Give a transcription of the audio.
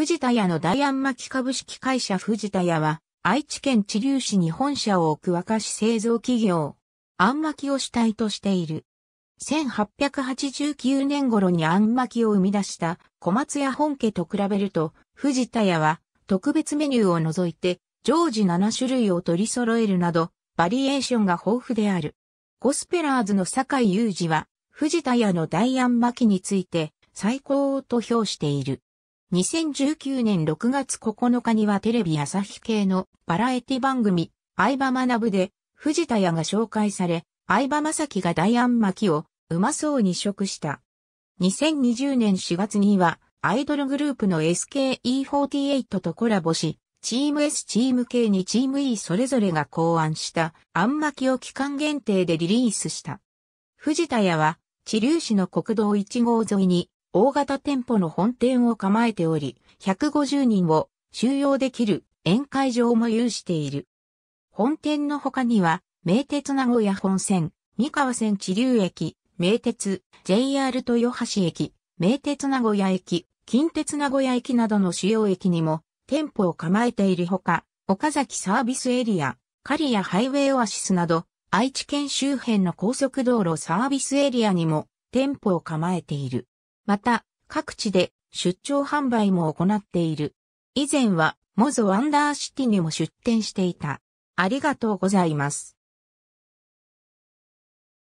藤田屋の大安巻株式会社藤田屋は、愛知県知立市に本社を置く若市製造企業、安巻を主体としている。1889年頃に安巻を生み出した小松屋本家と比べると、藤田屋は特別メニューを除いて常時7種類を取り揃えるなど、バリエーションが豊富である。ゴスペラーズの酒井雄二は、藤田屋の大安巻について最高と評している。2019年6月9日にはテレビ朝日系のバラエティ番組、相葉学で、藤田屋が紹介され、相葉正樹が大安巻きをうまそうに食した。2020年4月には、アイドルグループの SKE48 とコラボし、チーム S チーム K にチーム E それぞれが考案したあんまきを期間限定でリリースした。藤田屋は、地粒市の国道1号沿いに大型店舗の本店を構えており、150人を収容できる宴会場も有している。本店の他には、名鉄名古屋本線、三河線地流駅、名鉄、JR 豊橋駅、名鉄名古屋駅、近鉄名古屋駅などの主要駅にも店舗を構えているほか、岡崎サービスエリア、刈谷ハイウェイオアシスなど、愛知県周辺の高速道路サービスエリアにも店舗を構えている。また、各地で出張販売も行っている。以前は、モズワンダーシティにも出店していた。ありがとうございます。